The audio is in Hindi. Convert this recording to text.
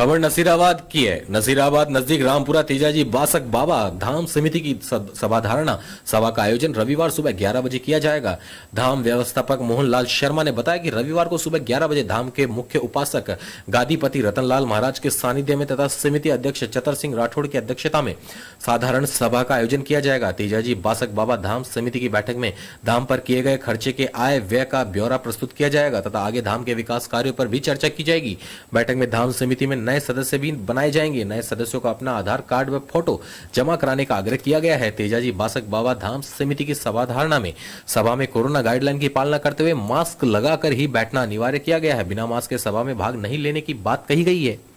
खबर नसीराबाद की है नसीराबाद नजदीक रामपुरा तेजाजी बासक बाबा धाम समिति की सभा धारणा सभा का आयोजन रविवार सुबह 11 बजे किया जाएगा धाम व्यवस्थापक मोहनलाल शर्मा ने बताया कि रविवार को सुबह 11 बजे धाम के मुख्य उपासक गादीपति रतनलाल महाराज के सानिध्य में तथा समिति अध्यक्ष चतर सिंह राठौड़ की अध्यक्षता में साधारण सभा का आयोजन किया जाएगा तेजाजी बासक बाबा धाम समिति की बैठक में धाम पर किए गए खर्चे के आय व्यय का ब्यौरा प्रस्तुत किया जाएगा तथा आगे धाम के विकास कार्यो पर भी चर्चा की जाएगी बैठक में धाम समिति में नए सदस्य भी बनाए जाएंगे नए सदस्यों का अपना आधार कार्ड व फोटो जमा कराने का आग्रह किया गया है तेजाजी बासक बाबा धाम समिति की सभाधारणा में सभा में कोरोना गाइडलाइन की पालना करते हुए मास्क लगाकर ही बैठना अनिवार्य किया गया है बिना मास्क के सभा में भाग नहीं लेने की बात कही गई है